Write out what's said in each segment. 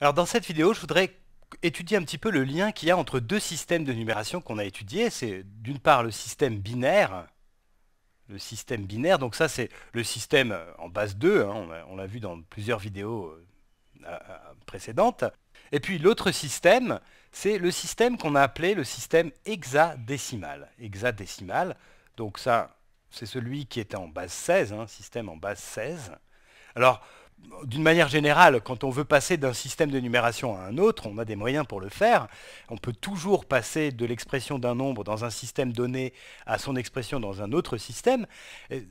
Alors dans cette vidéo, je voudrais étudier un petit peu le lien qu'il y a entre deux systèmes de numération qu'on a étudiés. C'est d'une part le système binaire, le système binaire, donc ça c'est le système euh, en base 2, hein, on l'a vu dans plusieurs vidéos euh, précédentes. Et puis l'autre système, c'est le système qu'on a appelé le système hexadécimal. Hexadécimal, donc ça c'est celui qui était en base 16, hein, système en base 16. Alors, d'une manière générale, quand on veut passer d'un système de numération à un autre, on a des moyens pour le faire. On peut toujours passer de l'expression d'un nombre dans un système donné à son expression dans un autre système.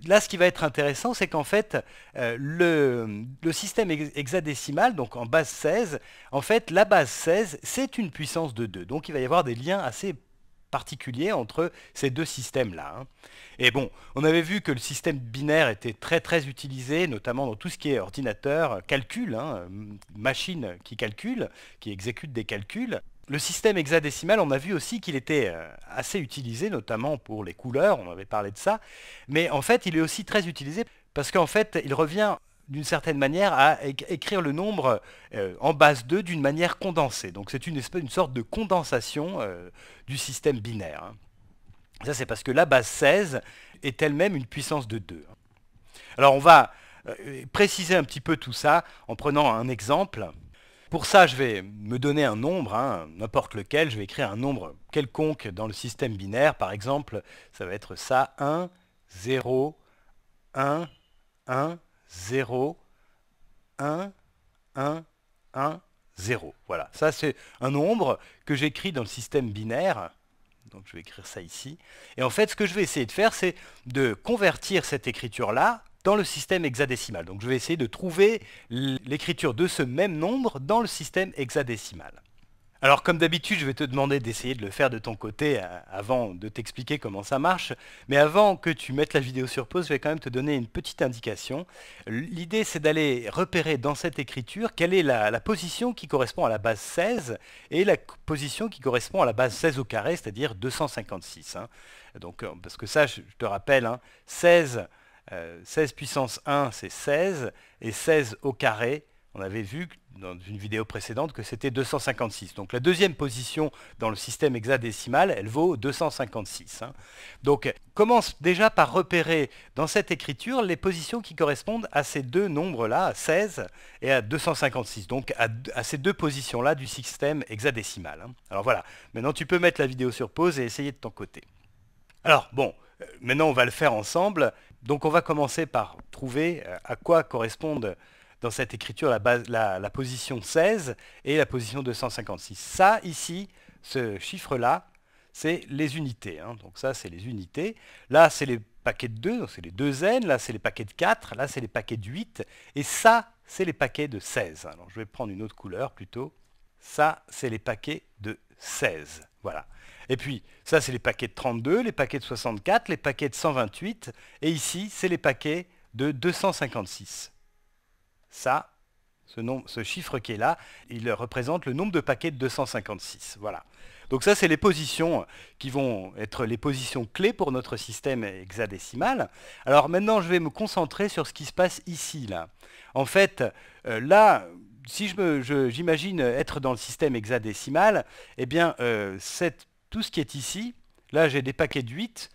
Là, ce qui va être intéressant, c'est qu'en fait, euh, le, le, système hexadécimal, donc en base 16, en fait, la base 16, c'est une puissance de 2. Donc il va y avoir des liens assez particulier entre ces deux systèmes-là. Hein. Et bon, on avait vu que le système binaire était très très utilisé, notamment dans tout ce qui est ordinateur, calcul, hein, machine qui calcule, qui exécute des calculs. Le système hexadécimal, on a vu aussi qu'il était euh, assez utilisé, notamment pour les couleurs, on avait parlé de ça, mais en fait il est aussi très utilisé parce qu'en fait il revient d'une certaine manière à écrire le nombre euh, en base 2 d'une manière condensée. Donc c'est une, une sorte de condensation euh, du système binaire. Hein. Ça c'est parce que la base 16 est elle-même une puissance de 2. Hein. Alors on va euh, préciser un petit peu tout ça en prenant un exemple. Pour ça, je vais me donner un nombre, hein, n'importe lequel, je vais écrire un nombre quelconque dans le système binaire. Par exemple, ça va être ça, 1, 0, 1, 1, 0, 1, 1, 1, 0. Voilà, ça c'est un nombre que j'écris dans le système binaire. Donc je vais écrire ça ici. Et en fait, ce que je vais essayer de faire, c'est de convertir cette écriture-là dans le système hexadécimal. Donc je vais essayer de trouver l'écriture de ce même nombre dans le système hexadécimal. Alors comme d'habitude, je vais te demander d'essayer de le faire de ton côté euh, avant de t'expliquer comment ça marche. Mais avant que tu mettes la vidéo sur pause, je vais quand même te donner une petite indication. L'idée c'est d'aller repérer dans cette écriture quelle est la, position qui correspond à la base 16 et la position qui correspond à la base 16 au carré, c'est-à-dire 256. Hein. Donc, euh, parce que ça, je, te rappelle, 16, hein, 16 euh, puissance 1 c'est 16 et 16 au carré on avait vu dans une vidéo précédente que c'était 256. Donc la deuxième position dans le système hexadécimal, elle vaut 256. Hein. Donc commence déjà par repérer dans cette écriture les positions qui correspondent à ces deux nombres-là, à 16 et à 256, donc à, ces deux positions-là du système hexadécimal. Hein. Alors voilà, maintenant tu peux mettre la vidéo sur pause et essayer de ton côté. Alors bon, euh, maintenant on va le faire ensemble, donc on va commencer par trouver euh, à quoi correspondent dans cette écriture la, position 16 et la position 256. Ça, ici, ce chiffre-là, c'est les unités. Donc ça, c'est les unités. Là, c'est les paquets de 2, donc c'est les 2n. Là, c'est les paquets de 4. Là, c'est les paquets de 8. Et ça, c'est les paquets de 16. Alors, je vais prendre une autre couleur plutôt. Ça, c'est les paquets de 16. Voilà. Et puis, ça, c'est les paquets de 32, les paquets de 64, les paquets de 128. Et ici, c'est les paquets de 256 ça, ce, nombre, ce chiffre qui est là, il représente le nombre de paquets de 256. Voilà. Donc ça, c'est les positions qui vont être les positions clés pour notre système hexadécimal. Alors maintenant, je vais me concentrer sur ce qui se passe ici. Là. En fait, euh, là, si j'imagine être dans le système hexadécimal, eh bien, euh, tout ce qui est ici, là j'ai des paquets de 8,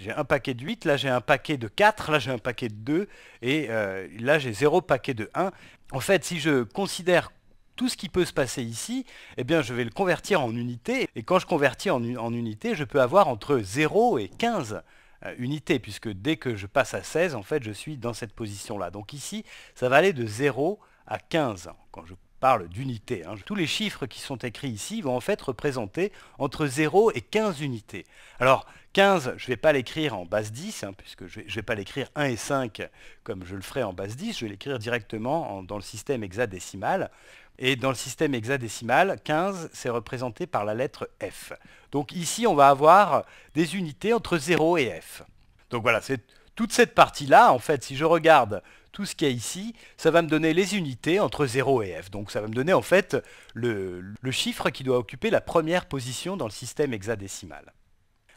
j'ai un paquet de 8, là j'ai un paquet de 4, là j'ai un paquet de 2, et euh, là j'ai 0 paquet de 1. En fait, si je considère tout ce qui peut se passer ici, eh bien je vais le convertir en unité, et quand je convertis en, en unité, je peux avoir entre 0 et 15 euh, unités, puisque dès que je passe à 16, en fait, je suis dans cette position-là. Donc ici, ça va aller de 0 à 15. Quand je parle d'unités. Hein. Tous les chiffres qui sont écrits ici vont en fait représenter entre 0 et 15 unités. Alors 15, je ne vais pas l'écrire en base 10, hein, puisque je ne vais, pas l'écrire 1 et 5 comme je le ferai en base 10, je vais l'écrire directement dans le système hexadécimal. Et dans le système hexadécimal, 15, c'est représenté par la lettre F. Donc ici, on va avoir des unités entre 0 et F. Donc voilà, c'est toute cette partie-là, en fait, si je regarde tout ce qu'il y a ici, ça va me donner les unités entre 0 et f. Donc ça va me donner en fait le, chiffre qui doit occuper la première position dans le système hexadécimal.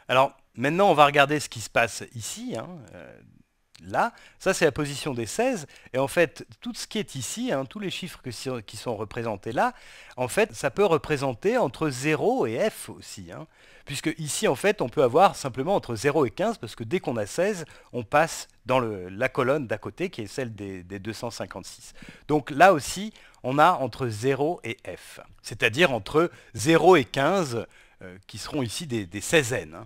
Alors maintenant on va regarder ce qui se passe ici. Hein, euh, là. Ça, c'est la position des 16. Et en fait, tout ce qui est ici, hein, tous les chiffres qui sont représentés là, en fait, ça peut représenter entre 0 et F aussi. Hein. puisque ici, en fait, on peut avoir simplement entre 0 et 15, parce que dès qu'on a 16, on passe dans la colonne d'à côté, qui est celle des, 256. Donc là aussi, on a entre 0 et F. C'est-à-dire entre 0 et 15, euh, qui seront ici des, 16 n hein.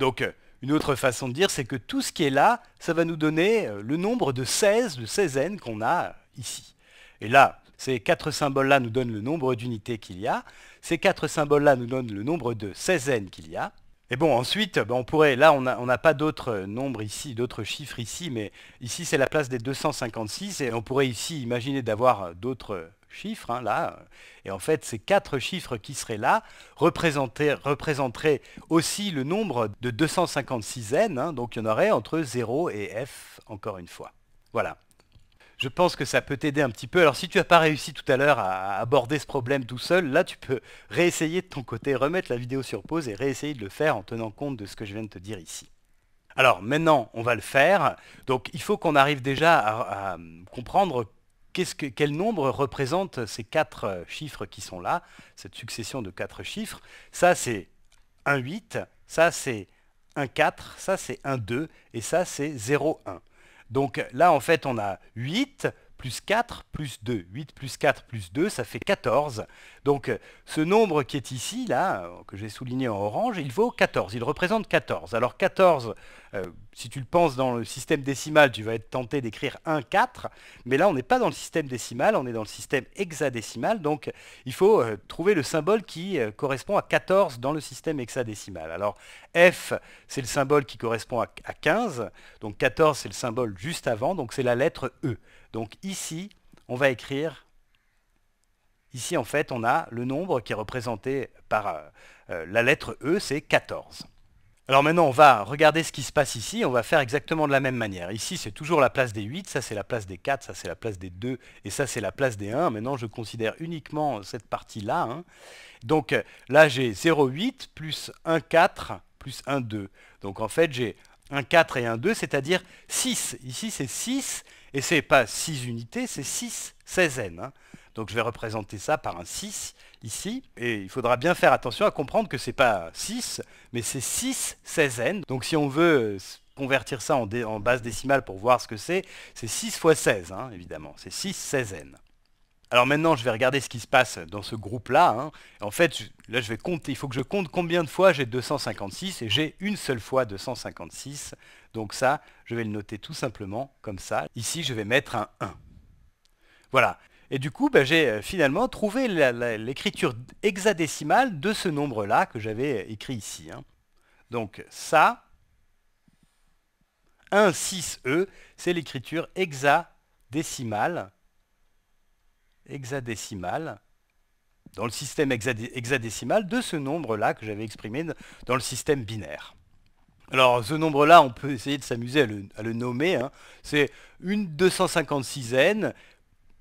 Donc, euh, une autre façon de dire, c'est que tout ce qui est là, ça va nous donner euh, le nombre de 16, de 16 n qu'on a euh, ici. Et là, ces quatre symboles-là nous donnent le nombre d'unités qu'il y a. Ces quatre symboles-là nous donnent le nombre de 16 n qu'il y a. Et bon, ensuite, ben, on pourrait, là, on n'a pas d'autres euh, nombres ici, d'autres chiffres ici, mais ici, c'est la place des 256, et on pourrait ici imaginer d'avoir euh, d'autres euh, chiffres, hein, là. Et en fait, ces quatre chiffres qui seraient là représenteraient aussi le nombre de 256n, hein. donc il y en aurait entre 0 et f, encore une fois. Voilà je pense que ça peut t'aider un petit peu. Alors si tu n'as pas réussi tout à l'heure à aborder ce problème tout seul, là tu peux réessayer de ton côté, remettre la vidéo sur pause et réessayer de le faire en tenant compte de ce que je viens de te dire ici. Alors maintenant, on va le faire. Donc il faut qu'on arrive déjà à, comprendre que, quel nombre représente ces quatre euh, chiffres qui sont là, cette succession de quatre chiffres. Ça c'est un 8, ça c'est un 4, ça c'est un 2 et ça c'est 0,1. Donc là, en fait, on a 8 plus 4 plus 2. 8 plus 4 plus 2, ça fait 14. Donc ce nombre qui est ici, là, que j'ai souligné en orange, il vaut 14. Il représente 14. Alors 14, si tu le penses dans le système décimal, tu vas être tenté d'écrire 1, 4, mais là on n'est pas dans le système décimal, on est dans le système hexadécimal, donc il faut euh, trouver le symbole qui euh, correspond à 14 dans le système hexadécimal. Alors F, c'est le symbole qui correspond à, 15, donc 14 c'est le symbole juste avant, donc c'est la lettre E. Donc ici, on va écrire, ici en fait on a le nombre qui est représenté par euh, la lettre E, c'est 14. Alors maintenant, on va regarder ce qui se passe ici, on va faire exactement de la même manière. Ici, c'est toujours la place des 8, ça c'est la place des 4, ça c'est la place des 2, et ça c'est la place des 1. Maintenant, je considère uniquement cette partie-là. Hein. Donc là, j'ai 0,8 plus 1,4 plus 1,2. Donc en fait, j'ai 1,4 et 1,2, c'est-à-dire 6. Ici, c'est 6, et c'est pas 6 unités, c'est 6 16 n hein. Donc je vais représenter ça par un 6 ici. Et il faudra bien faire attention à comprendre que ce n'est pas 6, mais c'est 6 16 Donc si on veut convertir ça en, base décimale pour voir ce que c'est, c'est 6 fois 16, hein, évidemment. C'est 6 16 alors maintenant, je vais regarder ce qui se passe dans ce groupe-là. Hein. En fait, là, je vais compter. Il faut que je compte combien de fois j'ai 256 et j'ai une seule fois 256. Donc ça, je vais le noter tout simplement comme ça. Ici, je vais mettre un 1. Voilà. Et du coup, ben, j'ai euh, finalement trouvé l'écriture hexadécimale de ce nombre-là que j'avais euh, écrit ici. Hein. Donc ça, 1, 6, e c'est l'écriture hexadécimale, hexadécimale, dans le système hexadécimal de ce nombre-là que j'avais exprimé dans le système binaire. Alors ce nombre-là, on peut essayer de s'amuser à, le, nommer. Hein. C'est une 256n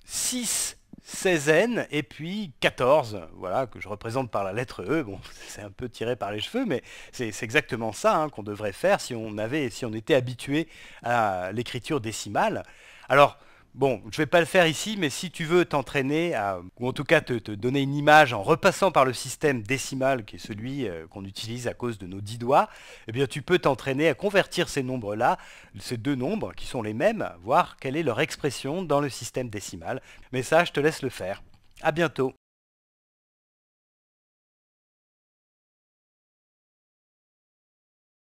6 16 et puis 14, voilà, que je représente par la lettre E. Bon, c'est un peu tiré par les cheveux, mais c'est exactement ça hein, qu'on devrait faire si on, avait, si on était habitué à l'écriture décimale. Alors, Bon, je ne vais pas le faire ici, mais si tu veux t'entraîner, ou en tout cas te, donner une image en repassant par le système décimal, qui est celui euh, qu'on utilise à cause de nos dix doigts, eh bien tu peux t'entraîner à convertir ces nombres-là, ces deux nombres qui sont les mêmes, voir quelle est leur expression dans le système décimal. Mais ça, je te laisse le faire. À bientôt